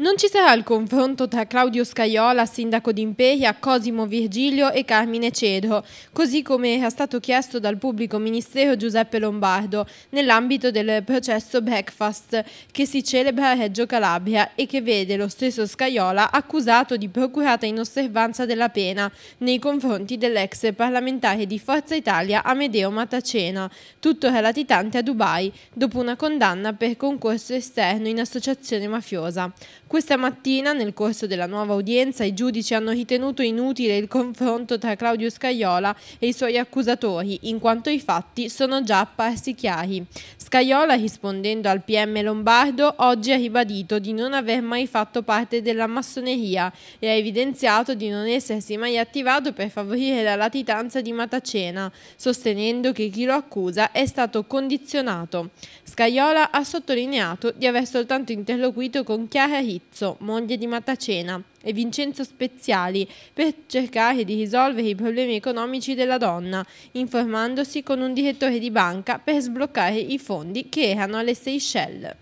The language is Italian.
Non ci sarà il confronto tra Claudio Scaiola, sindaco di Imperia, Cosimo Virgilio e Carmine Cedro, così come era stato chiesto dal pubblico ministero Giuseppe Lombardo nell'ambito del processo Breakfast che si celebra a Reggio Calabria e che vede lo stesso Scaiola accusato di procurata inosservanza della pena nei confronti dell'ex parlamentare di Forza Italia Amedeo Matacena, tuttora latitante a Dubai, dopo una condanna per concorso esterno in associazione mafiosa. Questa mattina, nel corso della nuova udienza, i giudici hanno ritenuto inutile il confronto tra Claudio Scaiola e i suoi accusatori, in quanto i fatti sono già apparsi chiari. Scaiola, rispondendo al PM Lombardo, oggi ha ribadito di non aver mai fatto parte della massoneria e ha evidenziato di non essersi mai attivato per favorire la latitanza di Matacena, sostenendo che chi lo accusa è stato condizionato. Scaiola ha sottolineato di aver soltanto interloquito con chiara risposta Frizzo, moglie di Matacena, e Vincenzo Speziali per cercare di risolvere i problemi economici della donna, informandosi con un direttore di banca per sbloccare i fondi che erano alle Seychelles.